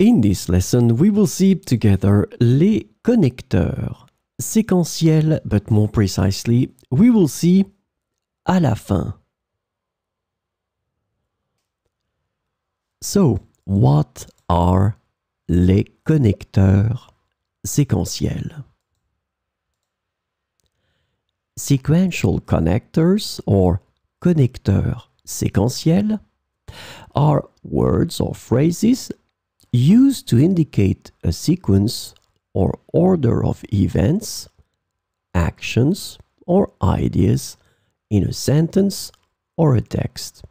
In this lesson, we will see together les connecteurs, séquentiel, but more precisely, we will see à la fin. So, what are les connecteurs séquentiels? Sequential connectors or connecteurs séquentiels are words or phrases used to indicate a sequence or order of events, actions, or ideas in a sentence or a text.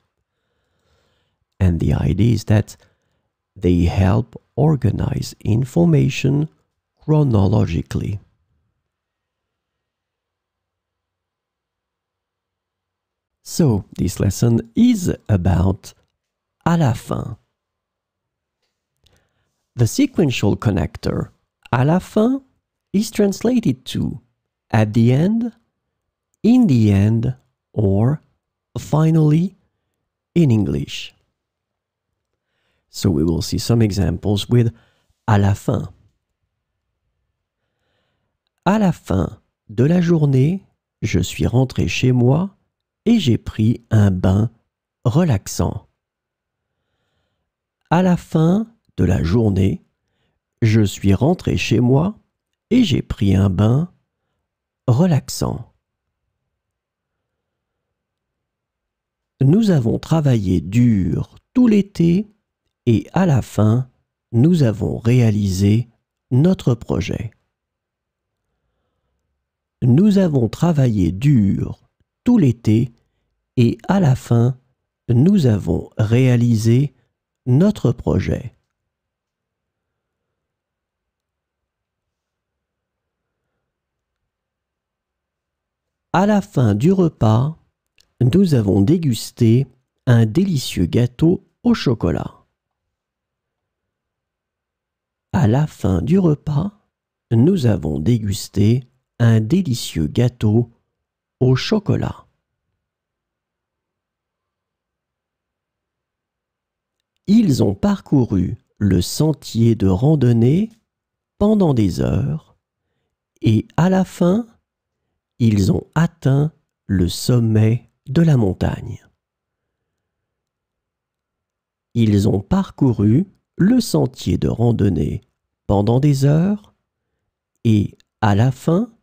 And the idea is that they help organize information chronologically. So, this lesson is about à la fin. The sequential connector, à la fin, is translated to at the end, in the end, or finally in English. So we will see some examples with à la fin. À la fin de la journée, je suis rentré chez moi et j'ai pris un bain relaxant. À la fin de la journée, je suis rentré chez moi et j'ai pris un bain relaxant. Nous avons travaillé dur tout l'été et à la fin, nous avons réalisé notre projet. Nous avons travaillé dur tout l'été et à la fin, nous avons réalisé notre projet. À la fin du repas, nous avons dégusté un délicieux gâteau au chocolat. À la fin du repas, nous avons dégusté un délicieux gâteau au chocolat. Ils ont parcouru le sentier de randonnée pendant des heures et à la fin, ils ont atteint le sommet de la montagne. Ils ont parcouru le sentier de randonnée pendant des heures et à la fin,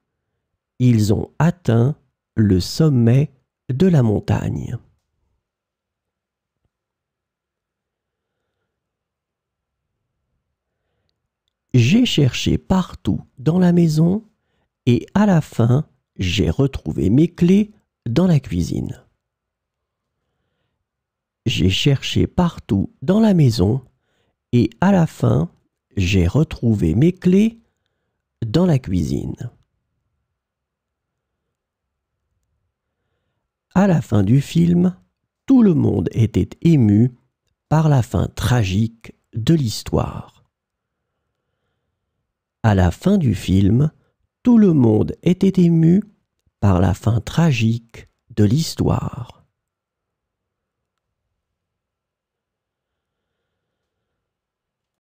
ils ont atteint le sommet de la montagne. J'ai cherché partout dans la maison et à la fin, j'ai retrouvé mes clés dans la cuisine. J'ai cherché partout dans la maison et à la fin, j'ai retrouvé mes clés dans la cuisine. À la fin du film, tout le monde était ému par la fin tragique de l'histoire. À la fin du film, tout le monde était ému par la fin tragique de l'histoire.